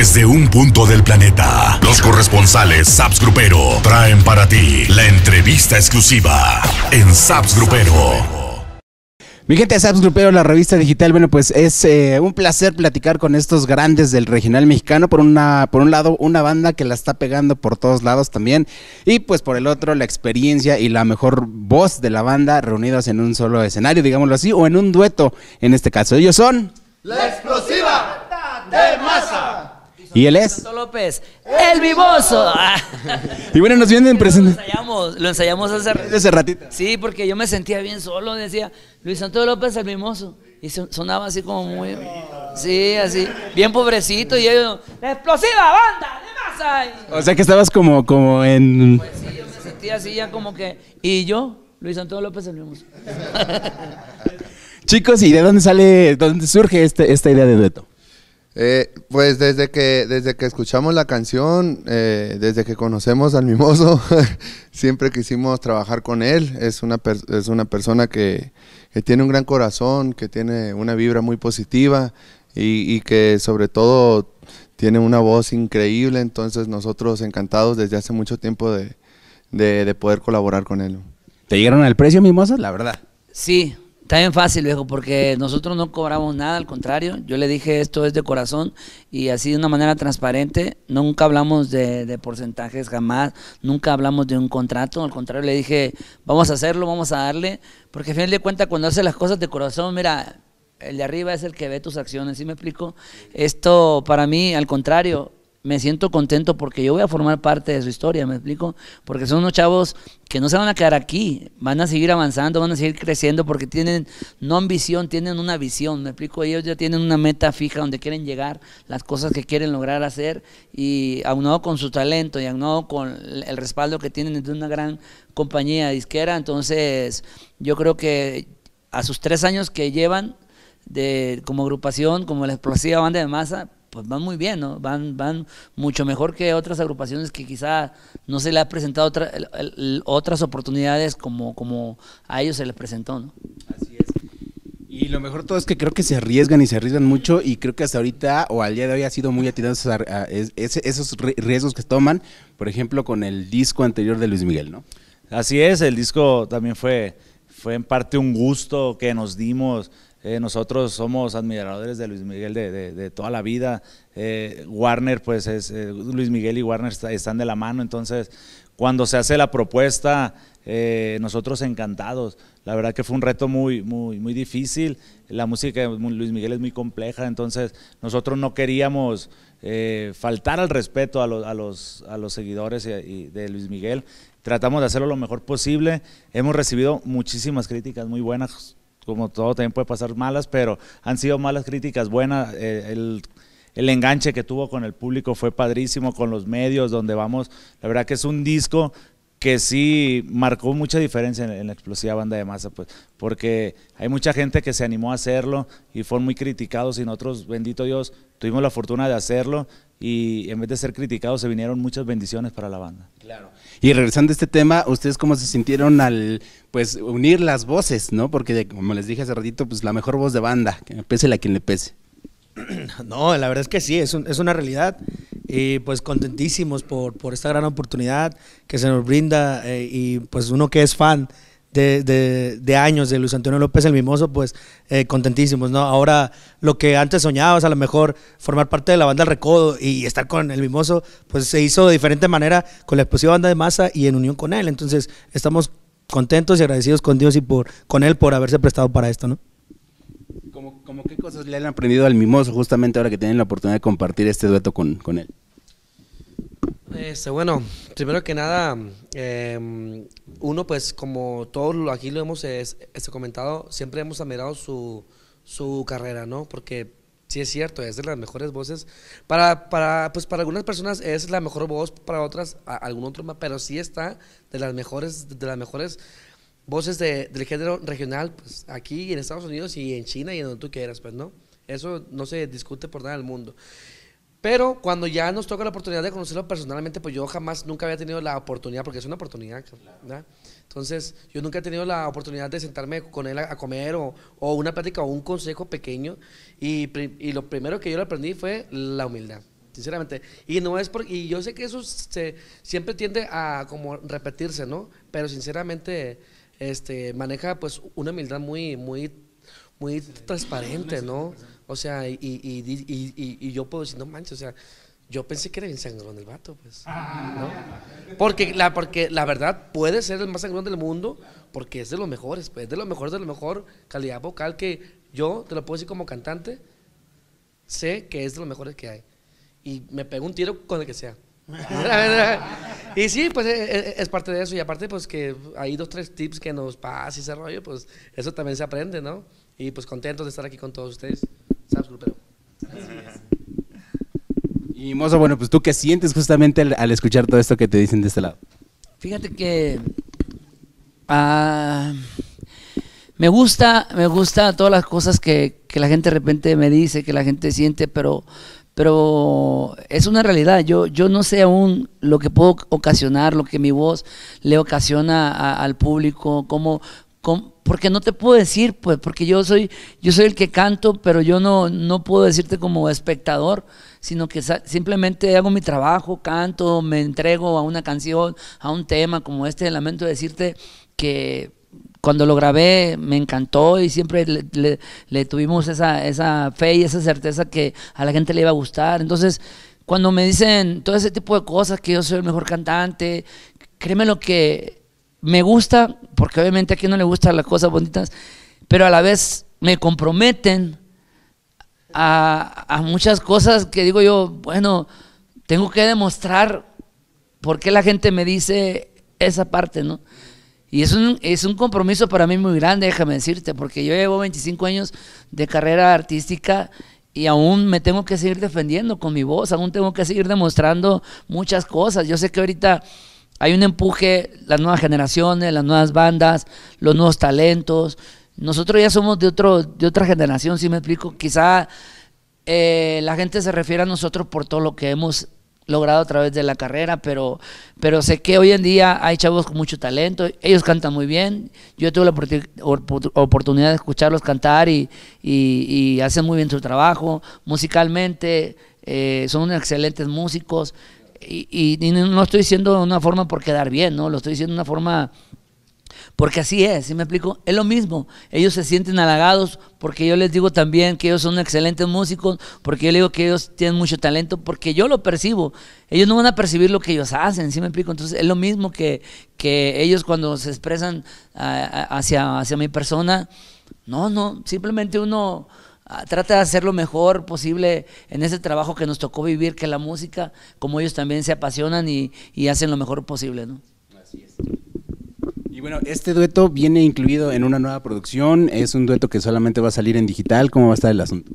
desde un punto del planeta. Los corresponsales Saps Grupero traen para ti la entrevista exclusiva en Saps Grupero. Mi gente de Saps Grupero, la revista digital, bueno, pues es eh, un placer platicar con estos grandes del regional mexicano. Por, una, por un lado, una banda que la está pegando por todos lados también. Y pues por el otro, la experiencia y la mejor voz de la banda reunidos en un solo escenario, digámoslo así, o en un dueto en este caso. Ellos son... La explosiva de masa. Y él es. López, el vivoso. y bueno, nos vienen presentes. Lo ensayamos, hace, ratito. Sí, porque yo me sentía bien solo. Decía, Luis Santo López, el mimoso. Y sonaba así como muy. Sí, así. Bien pobrecito. Y ellos, ¡La explosiva banda! ¡De O sea que estabas como, como en. Pues sí, yo me sentía así ya como que. Y yo, Luis Antonio López, el mimoso. Chicos, ¿y de dónde sale, dónde surge este, esta idea de dueto? Eh, pues desde que, desde que escuchamos la canción, eh, desde que conocemos al mimoso, siempre quisimos trabajar con él. Es una, es una persona que, tiene un gran corazón, que tiene una vibra muy positiva y, que sobre todo tiene una voz increíble. Entonces nosotros encantados desde hace mucho tiempo de, poder colaborar con él. ¿Te llegaron al precio, mimoso? La verdad. Sí, Está bien fácil, viejo, porque nosotros no cobramos nada, al contrario. Yo le dije esto es de corazón y así de una manera transparente. Nunca hablamos de, porcentajes, jamás. Nunca hablamos de un contrato. Al contrario, le dije, vamos a hacerlo, vamos a darle. Porque al final de cuentas, cuando haces las cosas de corazón, mira, el de arriba es el que ve tus acciones. ¿Sí me explico? Esto para mí, al contrario, me siento contento porque yo voy a formar parte de su historia, ¿me explico? Porque son unos chavos que no se van a quedar aquí, van a seguir avanzando, van a seguir creciendo porque tienen no ambición, tienen una visión, ¿me explico? Ellos ya tienen una meta fija donde quieren llegar, las cosas que quieren lograr hacer y aunado con su talento y aunado con el respaldo que tienen de una gran compañía disquera, entonces yo creo que a sus tres años que llevan de, como agrupación, como la explosiva banda de masa, pues van muy bien, ¿no? Van, van mucho mejor que otras agrupaciones que quizá no se le ha presentado otra, otras oportunidades como, como a ellos se les presentó, ¿no? Así es. Y lo mejor todo es que creo que se arriesgan y se arriesgan mucho y creo que hasta ahorita o al día de hoy ha sido muy atinados esos riesgos que toman, por ejemplo, con el disco anterior de Luis Miguel, ¿no? Así es, el disco también fue, fue en parte un gusto que nos dimos eh, nosotros somos admiradores de Luis Miguel de, toda la vida. Eh, Warner, pues es, eh, Luis Miguel y Warner están de la mano, entonces cuando se hace la propuesta, nosotros encantados. La verdad que fue un reto muy, muy, muy difícil. La música de Luis Miguel es muy compleja, entonces nosotros no queríamos faltar al respeto a, a, los, a los seguidores de Luis Miguel. Tratamos de hacerlo lo mejor posible. Hemos recibido muchísimas críticas muy buenas como todo también puede pasar malas, pero han sido malas críticas buenas. Eh, el, el, enganche que tuvo con el público fue padrísimo, con los medios donde vamos. La verdad que es un disco que sí marcó mucha diferencia en, la explosiva banda de masa, pues, porque hay mucha gente que se animó a hacerlo y fueron muy criticados y nosotros, bendito Dios, tuvimos la fortuna de hacerlo y en vez de ser criticados se vinieron muchas bendiciones para la banda. Claro. Y regresando a este tema, ¿ustedes cómo se sintieron al pues unir las voces, no? Porque como les dije hace ratito, pues la mejor voz de banda, que pese la quien le pese. No, la verdad es que sí, es, una realidad. Y pues contentísimos por, esta gran oportunidad que se nos brinda. Eh, y pues uno que es fan de, años de Luis Antonio López el Mimoso, pues eh, contentísimos, ¿no? Ahora lo que antes soñabas, a lo mejor formar parte de la banda Recodo y estar con el Mimoso, pues se hizo de diferente manera con la explosiva banda de masa y en unión con él. Entonces estamos contentos y agradecidos con Dios y por, con él por haberse prestado para esto, ¿no? ¿Cómo qué cosas le han aprendido al mimoso justamente ahora que tienen la oportunidad de compartir este dueto con, con él? Este, bueno, primero que nada, em, uno pues como todos aquí lo hemos este, comentado, siempre hemos admirado su, su, carrera, ¿no? Porque sí es cierto, es de las mejores voces. Para, para, pues para algunas personas es la mejor voz, para otras algún otro, pero sí está de las mejores, de las mejores voces de, del género regional, pues aquí en Estados Unidos y en China y en donde tú quieras, pues no. Eso no se discute por nada el mundo. Pero cuando ya nos toca la oportunidad de conocerlo personalmente, pues yo jamás, nunca había tenido la oportunidad, porque es una oportunidad, ¿verdad? Entonces, yo nunca he tenido la oportunidad de sentarme con él a, comer o, una plática o un consejo pequeño. Y, lo primero que yo le aprendí fue la humildad, sinceramente. Y no es porque, y yo sé que eso siempre tiende a como repetirse, ¿no? Pero sinceramente este, maneja pues una humildad muy, muy, muy transparente, ¿no? O sea, y, y, y, y, yo puedo decir, no manches, o sea, yo pensé que era el sangrón del vato, pues. ¿no? Porque, la, porque la verdad puede ser el más sangrón del mundo, porque es de los mejores, pues, es de los mejores, de lo mejor calidad vocal que yo, te lo puedo decir como cantante, sé que es de los mejores que hay. Y me pego un tiro con el que sea. Y sí, pues eh, eh, es, parte de eso. Y aparte, pues que hay dos, tres tips que nos pasan y ese rollo, pues eso también se aprende, ¿no? Y pues contentos de estar aquí con todos ustedes. ¿Sabes, Y Mozo, bueno, pues tú qué sientes justamente al, escuchar todo esto que te dicen de este lado. Fíjate que ah, me gusta, me gusta todas las cosas que, que la gente de repente me dice, que la gente siente, pero pero es una realidad. Yo, yo no sé aún lo que puedo ocasionar, lo que mi voz le ocasiona al público, cómo, porque no te puedo decir, pues, porque yo soy, yo soy el que canto, pero yo no, no puedo decirte como espectador, sino que simplemente hago mi trabajo, canto, me entrego a una canción, a un tema como este, lamento decirte que cuando lo grabé me encantó y siempre le, tuvimos esa, fe y esa certeza que a la gente le iba a gustar. Entonces, cuando me dicen todo ese tipo de cosas, que yo soy el mejor cantante, créeme lo que me gusta, porque obviamente a quien no le gustan las cosas bonitas, pero a la vez me comprometen a, a muchas cosas que digo yo, bueno, tengo que demostrar por qué la gente me dice esa parte, ¿no? Y es un, es un compromiso para mí muy grande, déjame decirte, porque yo llevo 25 años de carrera artística y aún me tengo que seguir defendiendo con mi voz, aún tengo que seguir demostrando muchas cosas. Yo sé que ahorita hay un empuje, las nuevas generaciones, las nuevas bandas, los nuevos talentos. Nosotros ya somos de, otro, de otra generación, si me explico. Quizá eh, la gente se refiere a nosotros por todo lo que hemos logrado a través de la carrera, pero, pero sé que hoy en día hay chavos con mucho talento, ellos cantan muy bien, yo tuve la oportunidad de escucharlos cantar y, y, hacen muy bien su trabajo, musicalmente eh, son excelentes músicos y, y, no estoy diciendo de una forma por quedar bien, ¿no? lo estoy diciendo de una forma porque así es, ¿sí me explico? Es lo mismo. Ellos se sienten halagados porque yo les digo también que ellos son excelentes músicos, porque yo les digo que ellos tienen mucho talento, porque yo lo percibo. Ellos no van a percibir lo que ellos hacen, ¿sí me explico? Entonces es lo mismo que, que ellos cuando se expresan ah, ah, hacia, hacia mi persona. No, no, simplemente uno ah, trata de hacer lo mejor posible en ese trabajo que nos tocó vivir, que la música, como ellos también se apasionan y, y hacen lo mejor posible, ¿no? Así es. Y bueno, este dueto viene incluido en una nueva producción, es un dueto que solamente va a salir en digital, ¿cómo va a estar el asunto?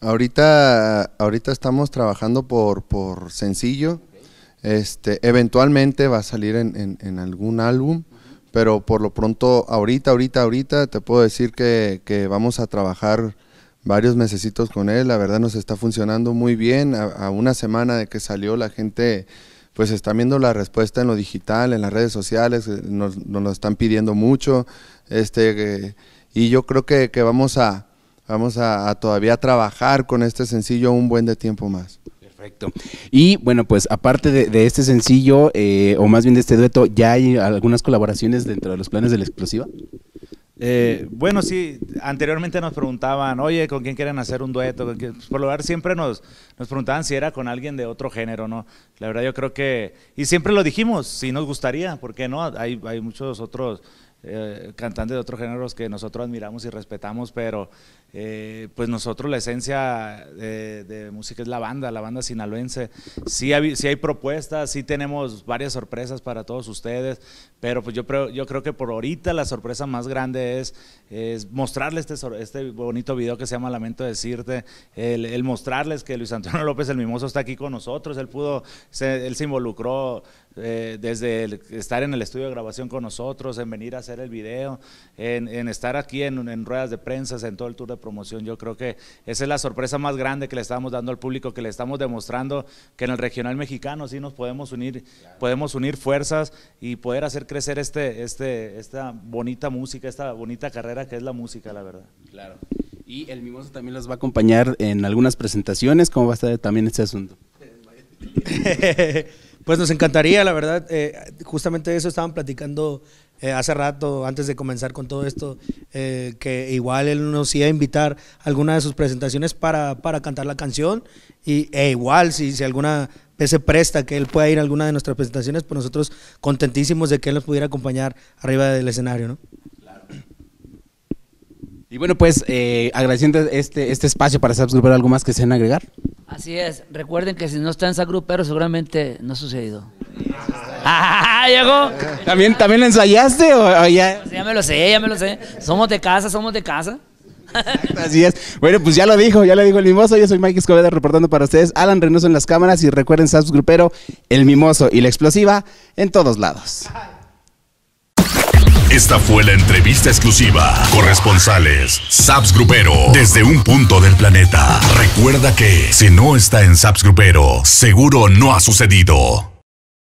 Ahorita, ahorita estamos trabajando por, por sencillo, este, eventualmente va a salir en, algún álbum, pero por lo pronto, ahorita, ahorita, ahorita, te puedo decir que, que vamos a trabajar varios mesecitos con él, la verdad nos está funcionando muy bien, a una semana de que salió la gente pues están viendo la respuesta en lo digital, en las redes sociales, eh, nos, lo están pidiendo mucho, este, eh, y yo creo que, vamos, a, vamos a, todavía trabajar con este sencillo un buen de tiempo más. Perfecto. Y bueno, pues aparte de, este sencillo, eh, o más bien de este dueto, ¿ya hay algunas colaboraciones dentro de los planes de la explosiva? Eh, bueno, sí, anteriormente nos preguntaban, oye, ¿con quién quieren hacer un dueto? Pues, por lo general siempre nos, nos preguntaban si era con alguien de otro género, ¿no? La verdad yo creo que, y siempre lo dijimos, si nos gustaría, ¿por qué no? Hay, muchos otros eh, cantantes de otros géneros que nosotros admiramos y respetamos, pero eh, pues nosotros la esencia de, música es la banda, la banda sinaloense. Sí hay, hay propuestas, sí tenemos varias sorpresas para todos ustedes, pero pues yo, yo creo que por ahorita la sorpresa más grande es, mostrarles este, este bonito video que se llama Lamento Decirte, el, mostrarles que Luis Antonio López el Mimoso está aquí con nosotros, él pudo, se, él se involucró eh, desde estar en el estudio de grabación con nosotros, en venir a hacer el video, en, estar aquí en, en ruedas de prensa, en todo el tour de promoción. Yo creo que esa es la sorpresa más grande que le estamos dando al público, que le estamos demostrando que en el regional mexicano sí nos podemos unir, podemos unir fuerzas y poder hacer crecer este, este, esta bonita música, esta bonita carrera que es la música, la verdad. Claro. Y el Mimoso también los va a acompañar en algunas presentaciones. ¿Cómo va a estar también este asunto? pues nos encantaría, la verdad. Eh, justamente eso estaban platicando eh, hace rato, antes de comenzar con todo esto, eh, que igual él nos iba a invitar a alguna de sus presentaciones para, cantar la canción. Y, e igual, si, si alguna vez se presta que él pueda ir a alguna de nuestras presentaciones, pues nosotros contentísimos de que él nos pudiera acompañar arriba del escenario. Y bueno, pues eh, agradeciendo este, este espacio para Grupero ¿algo más que se agregar? Así es, recuerden que si no están Sagrupero, seguramente no ha sucedido. ¡Ah, llegó! ¿También, ¿También ensayaste o, ya? ya me lo sé, ya me lo sé. Somos de casa, somos de casa. así es. Bueno, pues ya lo dijo, ya lo dijo el mimoso. Yo soy Mike Escobeda reportando para ustedes. Alan Reynoso en las cámaras y recuerden Saps Grupero, el mimoso y la explosiva en todos lados. Esta fue la entrevista exclusiva. Corresponsales, Saps Grupero, desde un punto del planeta. Recuerda que si no está en Saps Grupero, seguro no ha sucedido.